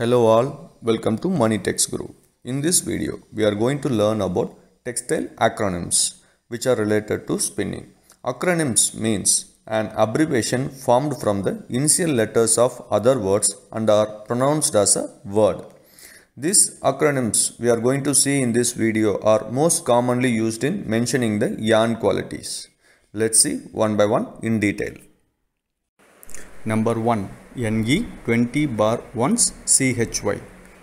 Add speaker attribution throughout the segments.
Speaker 1: Hello all, welcome to Money Text Guru. In this video, we are going to learn about textile acronyms which are related to spinning. Acronyms means an abbreviation formed from the initial letters of other words and are pronounced as a word. These acronyms we are going to see in this video are most commonly used in mentioning the yarn qualities. Let's see one by one in detail. Number 1 Ne20 bar once CHY.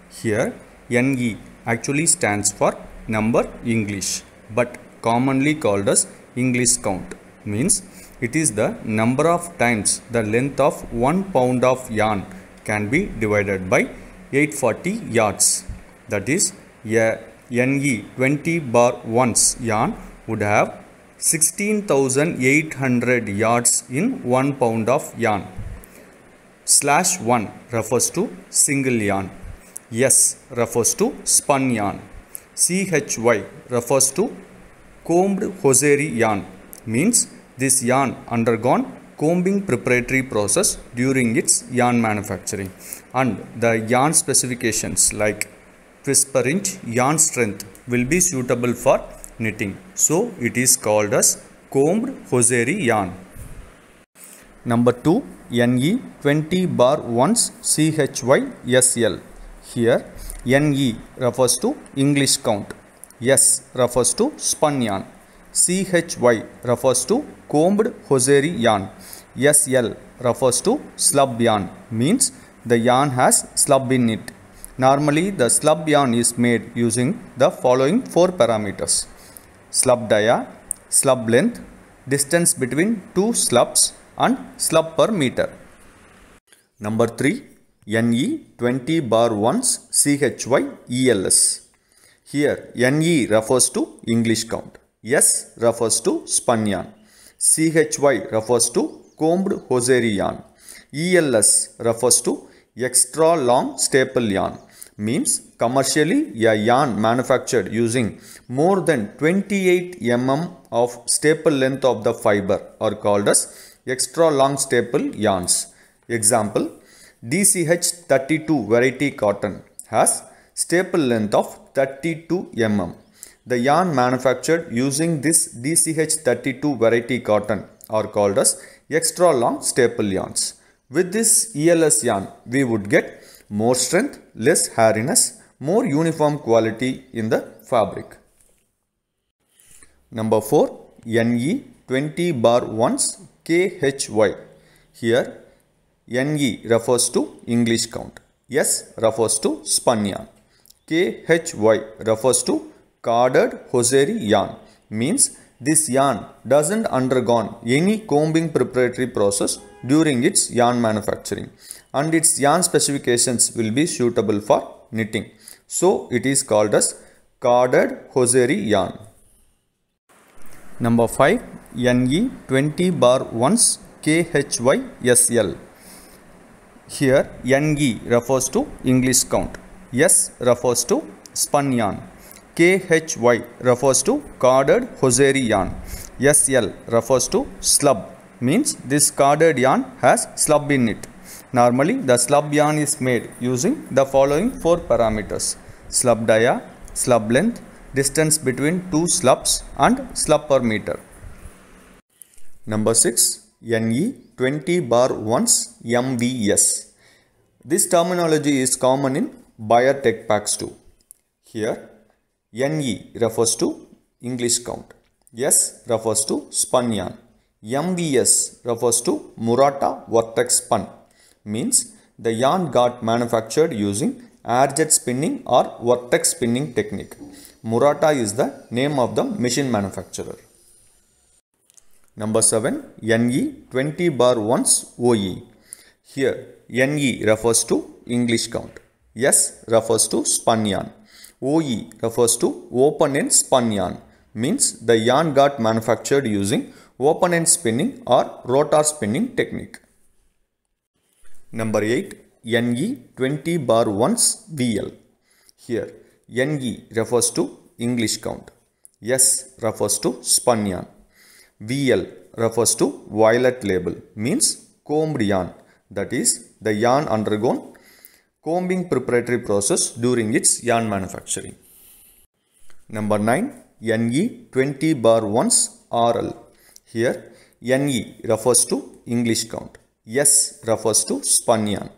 Speaker 1: Here Ne actually stands for number English but commonly called as English count means it is the number of times the length of 1 pound of yarn can be divided by 840 yards that is a NE 20 bar once yarn would have 16,800 yards in 1 pound of yarn. Slash 1 refers to single yarn. S refers to spun yarn. CHY refers to combed hosiery yarn means this yarn undergone combing preparatory process during its yarn manufacturing and the yarn specifications like twist per inch yarn strength will be suitable for knitting so it is called as combed hosiery yarn Number 2 NE 20 bar 1's CHYSL. Here NE refers to English count. S refers to spun yarn. CHY refers to combed hosiery yarn. SL refers to slub yarn means the yarn has slub in it. Normally the slub yarn is made using the following four parameters. Slub dia, slub length, distance between two slubs, and slab per meter. Number 3 NE 20 bar 1's CHY ELS. Here NE refers to English count. S refers to spun yarn. CHY refers to combed hosiery yarn. ELS refers to extra long staple yarn means commercially a yarn manufactured using more than 28 mm of staple length of the fiber are called as extra long staple yarns. Example, DCH32 variety cotton has staple length of 32 mm. The yarn manufactured using this DCH32 variety cotton are called as extra long staple yarns. With this ELS yarn, we would get more strength, less hairiness, more uniform quality in the fabric. Number 4. NE 20 bar 1's KHY. Here NE refers to English count. S refers to spun yarn. KHY refers to carded hosiery yarn. Means this yarn doesn't undergone any combing preparatory process during its yarn manufacturing and its yarn specifications will be suitable for knitting. So it is called as carded hosiery yarn. Number 5. NE 20 bar 1's KHYSL. Here NE refers to English count, S refers to spun yarn, KHY refers to carded hosiery yarn, SL refers to slub means this carded yarn has slub in it. Normally the slub yarn is made using the following four parameters slub dia, slub length, distance between two slubs, and slub per meter. Number 6 NE 20 bar once MVS. This terminology is common in biotech packs too. Here NE refers to English count. S refers to spun yarn. MVS refers to Murata vortex spun. Means the yarn got manufactured using airjet spinning or vortex spinning technique. Murata is the name of the machine manufacturer. Number 7 NE 20 bar 1's OE. Here NE refers to English count. S refers to spun yarn. OE refers to open end spun yarn means the yarn got manufactured using open end spinning or rotor spinning technique. Number 8 NE 20 bar once VL. Here NE refers to English count. S refers to spun yarn. VL refers to violet label means combed yarn that is the yarn undergone combing preparatory process during its yarn manufacturing. Number 9 NE 20 bar 1's RL. Here NE refers to English count. S refers to spun yarn.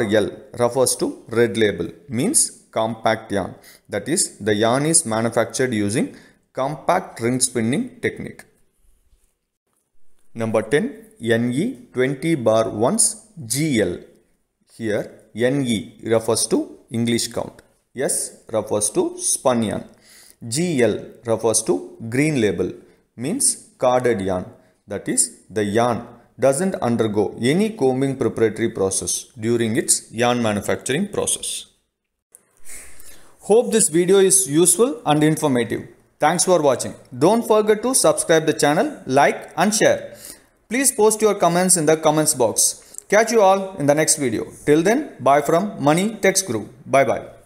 Speaker 1: RL refers to red label means compact yarn. That is the yarn is manufactured using compact ring spinning technique. Number 10, NE 20 bar 1's GL. Here, NE refers to English count. S refers to spun yarn. GL refers to green label, means carded yarn. That is, the yarn doesn't undergo any combing preparatory process during its yarn manufacturing process. Hope this video is useful and informative. Thanks for watching. Don't forget to subscribe the channel, like and share. Please post your comments in the comments box. Catch you all in the next video. Till then, bye from Money Text Group. Bye bye.